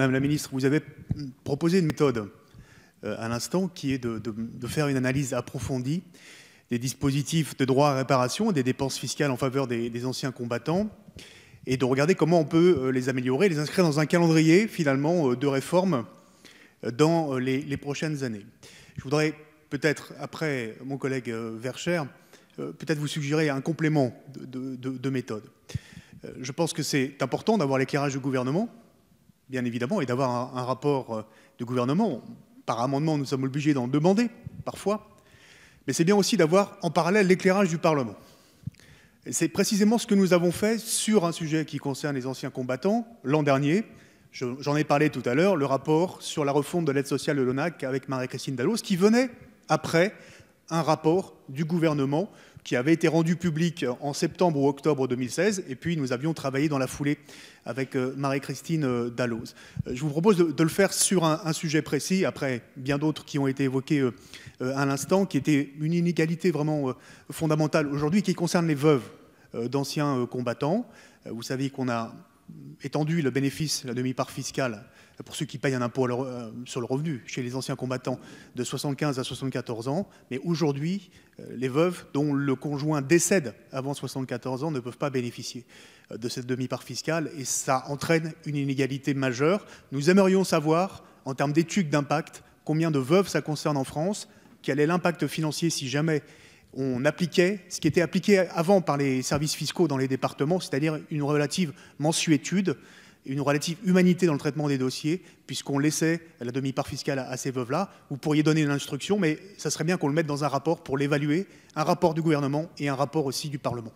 Madame la ministre, vous avez proposé une méthode euh, à l'instant qui est de, faire une analyse approfondie des dispositifs de droit à réparation et des dépenses fiscales en faveur des, anciens combattants et de regarder comment on peut euh, les améliorer, les inscrire dans un calendrier finalement euh, de réforme dans les, prochaines années. Je voudrais peut-être, après mon collègue Vercher, peut-être vous suggérer un complément de, de méthode. Je pense que c'est important d'avoir l'éclairage du gouvernement bien évidemment, et d'avoir un, rapport euh, de gouvernement. Par amendement, nous sommes obligés d'en demander, parfois. Mais c'est bien aussi d'avoir en parallèle l'éclairage du Parlement. C'est précisément ce que nous avons fait sur un sujet qui concerne les anciens combattants l'an dernier. J'en ai parlé tout à l'heure, le rapport sur la refonte de l'aide sociale de l'ONAC avec Marie-Christine Dallos, qui venait après un rapport du gouvernement qui avait été rendu public en septembre ou octobre 2016, et puis nous avions travaillé dans la foulée avec euh, Marie-Christine euh, Dalloz. Euh, je vous propose de, le faire sur un sujet précis, après bien d'autres qui ont été évoqués à l'instant, qui était une inégalité vraiment fondamentale aujourd'hui, qui concerne les veuves d'anciens combattants. Vous savez qu'on a étendu le bénéfice, la demi-part fiscale, pour ceux qui payent un impôt euh, sur le revenu chez les anciens combattants de 75 à 74 ans. Mais aujourd'hui, euh, les veuves dont le conjoint décède avant 74 ans ne peuvent pas bénéficier euh, de cette demi-part fiscale et ça entraîne une inégalité majeure. Nous aimerions savoir, en termes d'études d'impact, combien de veuves ça concerne en France, quel est l'impact financier si jamais on appliquait ce qui était appliqué avant par les services fiscaux dans les départements, c'est-à-dire une relative mensuétude, une relative humanité dans le traitement des dossiers, puisqu'on laissait la demi-part fiscale à, ces veuves-là. Vous pourriez donner une instruction, mais ça serait bien qu'on le mette dans un rapport pour l'évaluer, un rapport du gouvernement et un rapport aussi du Parlement.